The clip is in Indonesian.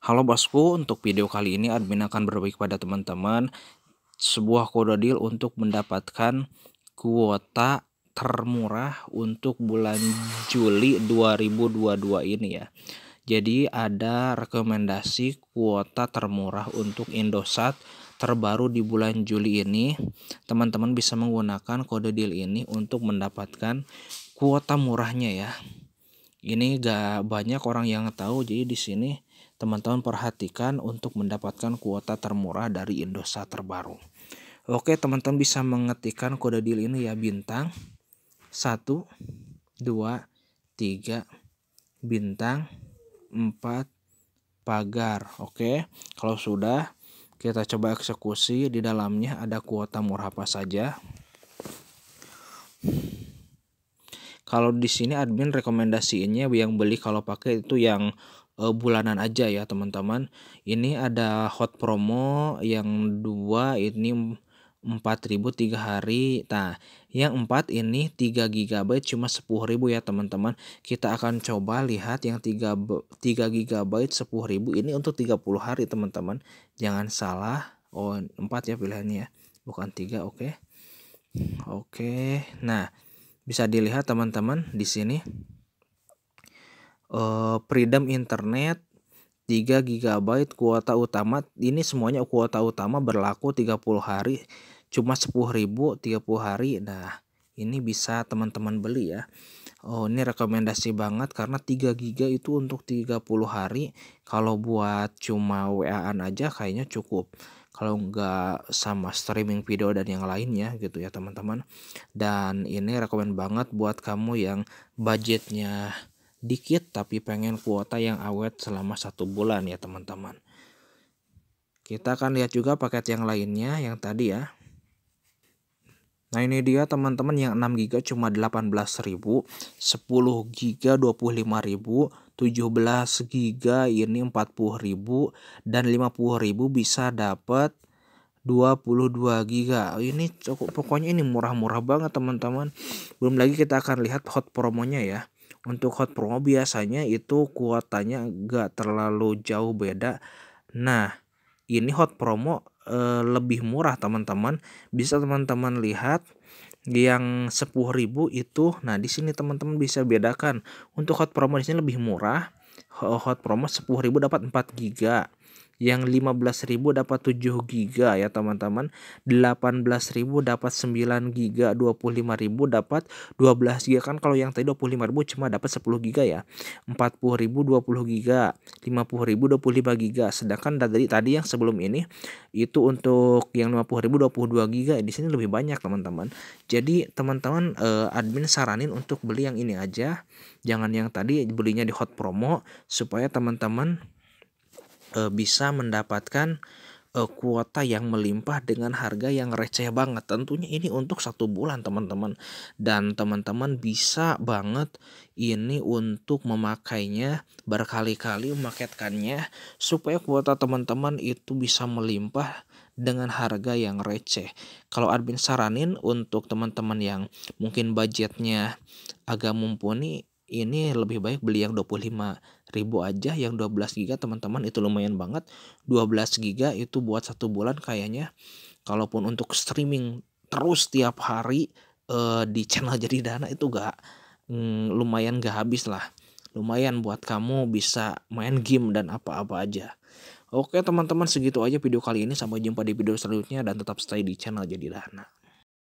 Halo bosku, untuk video kali ini admin akan berbagi kepada teman-teman sebuah kode deal untuk mendapatkan kuota termurah untuk bulan Juli 2022 ini ya. Jadi ada rekomendasi kuota termurah untuk Indosat terbaru di bulan Juli ini, teman-teman bisa menggunakan kode deal ini untuk mendapatkan kuota murahnya ya. Ini gak banyak orang yang tahu, jadi di sini teman-teman perhatikan untuk mendapatkan kuota termurah dari Indosat terbaru. Oke, teman-teman bisa mengetikkan kode deal ini ya bintang 1 2 3 bintang 4 pagar. Oke, kalau sudah kita coba eksekusi di dalamnya ada kuota murah apa saja. Kalau di sini admin rekomendasinya yang beli kalau pakai itu yang uh, bulanan aja ya teman-teman. Ini ada hot promo yang dua ini 4000 3 hari. Nah, yang 4 ini 3 GB cuma 10.000 ya teman-teman. Kita akan coba lihat yang 3 3 GB 10.000 ini untuk 30 hari teman-teman. Jangan salah. Oh, 4 ya pilihannya. Ya. Bukan 3, oke. Okay. Oke. Okay. Nah, bisa dilihat teman-teman di sini uh, freedom internet 3 GB kuota utama ini semuanya kuota utama berlaku 30 hari cuma 10.000 30 hari nah ini bisa teman-teman beli ya oh ini rekomendasi banget karena 3 giga itu untuk 30 hari kalau buat cuma WA-an aja kayaknya cukup kalau nggak sama streaming video dan yang lainnya gitu ya teman-teman dan ini rekomend banget buat kamu yang budgetnya dikit tapi pengen kuota yang awet selama satu bulan ya teman-teman kita akan lihat juga paket yang lainnya yang tadi ya Nah ini dia teman-teman yang 6 GB cuma 18.000, 10 GB 25.000, 17 GB ini 40.000 dan 50.000 bisa dapat 22 GB. ini cukup pokoknya ini murah-murah banget teman-teman. Belum lagi kita akan lihat hot promonya ya. Untuk hot promo biasanya itu kuotanya nggak terlalu jauh beda. Nah, ini hot promo e, lebih murah teman-teman. Bisa teman-teman lihat yang 10.000 itu nah di sini teman-teman bisa bedakan. Untuk hot promo di sini lebih murah. Hot promo 10.000 dapat 4 giga yang 15.000 dapat 7 giga ya teman-teman 18.000 dapat 9 giga 25.000 dapat 12 giga kan kalau yang tadi 25.000 cuma dapat 10 giga ya 40.000 20 giga 50.000 25 giga sedangkan dari tadi yang sebelum ini itu untuk yang 50.000 22 giga di sini lebih banyak teman-teman jadi teman-teman eh, admin saranin untuk beli yang ini aja jangan yang tadi belinya di hot promo supaya teman-teman e, bisa mendapatkan e, kuota yang melimpah dengan harga yang receh banget. Tentunya ini untuk satu bulan teman-teman dan teman-teman bisa banget ini untuk memakainya berkali-kali memaketkannya supaya kuota teman-teman itu bisa melimpah dengan harga yang receh. Kalau admin saranin untuk teman-teman yang mungkin budgetnya agak mumpuni ini lebih baik beli yang 25 ribu aja yang 12 giga teman-teman itu lumayan banget 12 giga itu buat satu bulan kayaknya kalaupun untuk streaming terus tiap hari eh, di channel jadi dana itu gak mm, lumayan gak habis lah lumayan buat kamu bisa main game dan apa-apa aja Oke teman-teman segitu aja video kali ini sampai jumpa di video selanjutnya dan tetap stay di channel jadi dana